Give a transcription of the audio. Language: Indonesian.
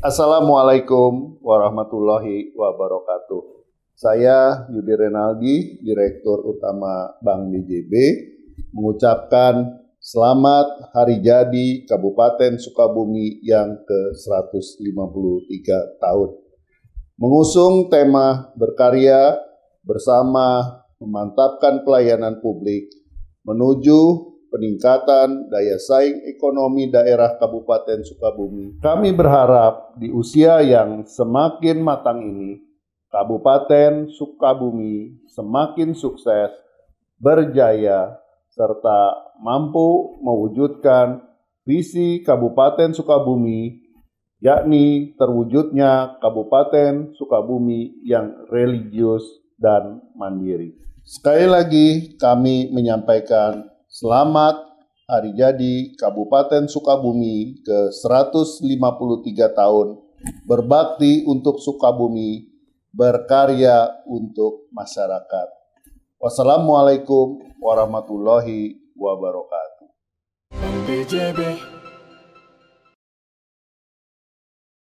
Assalamualaikum warahmatullahi wabarakatuh. Saya Yudi Renaldi, Direktur Utama Bank BJB, mengucapkan selamat hari jadi Kabupaten Sukabumi yang ke-153 tahun. Mengusung tema berkarya bersama memantapkan pelayanan publik menuju peningkatan daya saing ekonomi daerah Kabupaten Sukabumi. Kami berharap di usia yang semakin matang ini, Kabupaten Sukabumi semakin sukses, berjaya, serta mampu mewujudkan visi Kabupaten Sukabumi, yakni terwujudnya Kabupaten Sukabumi yang religius dan mandiri. Sekali lagi, kami menyampaikan Selamat Hari Jadi Kabupaten Sukabumi ke-153 tahun, berbakti untuk Sukabumi, berkarya untuk masyarakat. Wassalamualaikum warahmatullahi wabarakatuh.